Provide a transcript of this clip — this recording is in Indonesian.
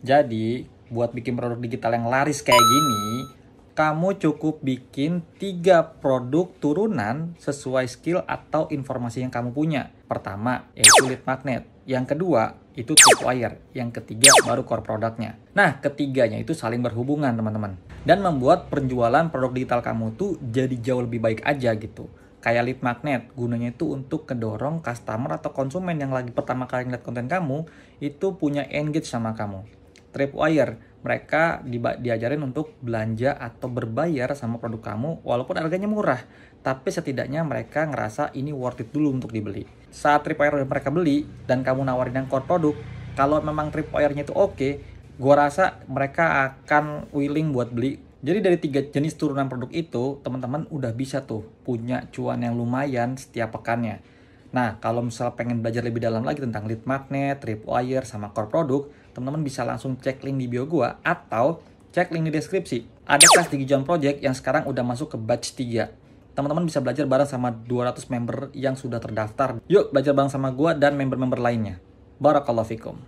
Jadi, buat bikin produk digital yang laris kayak gini, kamu cukup bikin tiga produk turunan sesuai skill atau informasi yang kamu punya. Pertama, yaitu lead magnet. Yang kedua, itu wire. Yang ketiga, baru core produknya. Nah, ketiganya itu saling berhubungan, teman-teman. Dan membuat penjualan produk digital kamu tuh jadi jauh lebih baik aja gitu kayak lead magnet gunanya itu untuk kedorong customer atau konsumen yang lagi pertama kali ngeliat konten kamu itu punya engage sama kamu tripwire. Mereka diajarin untuk belanja atau berbayar sama produk kamu walaupun harganya murah. Tapi setidaknya mereka ngerasa ini worth it dulu untuk dibeli. Saat tripwire mereka beli dan kamu nawarin yang core produk, kalau memang tripwire-nya itu oke, okay, gua rasa mereka akan willing buat beli jadi dari tiga jenis turunan produk itu, teman-teman udah bisa tuh punya cuan yang lumayan setiap pekannya. Nah, kalau misal pengen belajar lebih dalam lagi tentang lead magnet, tripwire, sama core produk, teman-teman bisa langsung cek link di bio gua atau cek link di deskripsi. Ada kelas Gijon Project yang sekarang udah masuk ke batch 3. Teman-teman bisa belajar bareng sama 200 member yang sudah terdaftar. Yuk belajar bareng sama gua dan member-member lainnya. Barakallahu fikum.